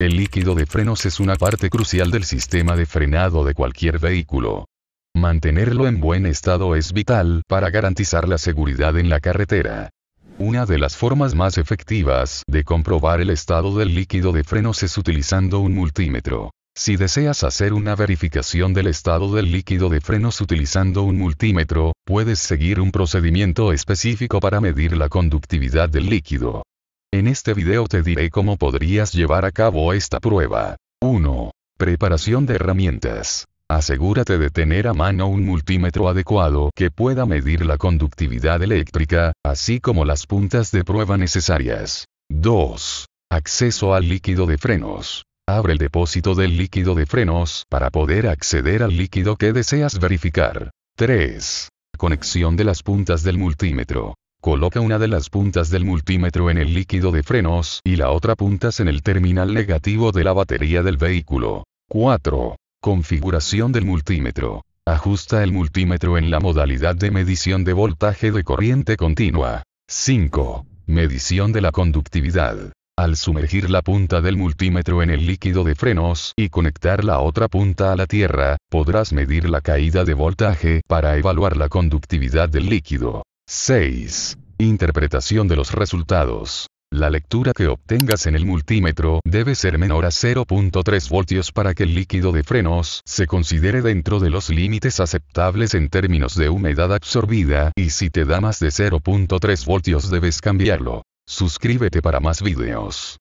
El líquido de frenos es una parte crucial del sistema de frenado de cualquier vehículo. Mantenerlo en buen estado es vital para garantizar la seguridad en la carretera. Una de las formas más efectivas de comprobar el estado del líquido de frenos es utilizando un multímetro. Si deseas hacer una verificación del estado del líquido de frenos utilizando un multímetro, puedes seguir un procedimiento específico para medir la conductividad del líquido. En este video te diré cómo podrías llevar a cabo esta prueba. 1. Preparación de herramientas. Asegúrate de tener a mano un multímetro adecuado que pueda medir la conductividad eléctrica, así como las puntas de prueba necesarias. 2. Acceso al líquido de frenos. Abre el depósito del líquido de frenos para poder acceder al líquido que deseas verificar. 3. Conexión de las puntas del multímetro. Coloca una de las puntas del multímetro en el líquido de frenos y la otra puntas en el terminal negativo de la batería del vehículo. 4. Configuración del multímetro. Ajusta el multímetro en la modalidad de medición de voltaje de corriente continua. 5. Medición de la conductividad. Al sumergir la punta del multímetro en el líquido de frenos y conectar la otra punta a la tierra, podrás medir la caída de voltaje para evaluar la conductividad del líquido. 6. Interpretación de los resultados. La lectura que obtengas en el multímetro debe ser menor a 0.3 voltios para que el líquido de frenos se considere dentro de los límites aceptables en términos de humedad absorbida y si te da más de 0.3 voltios debes cambiarlo. Suscríbete para más videos.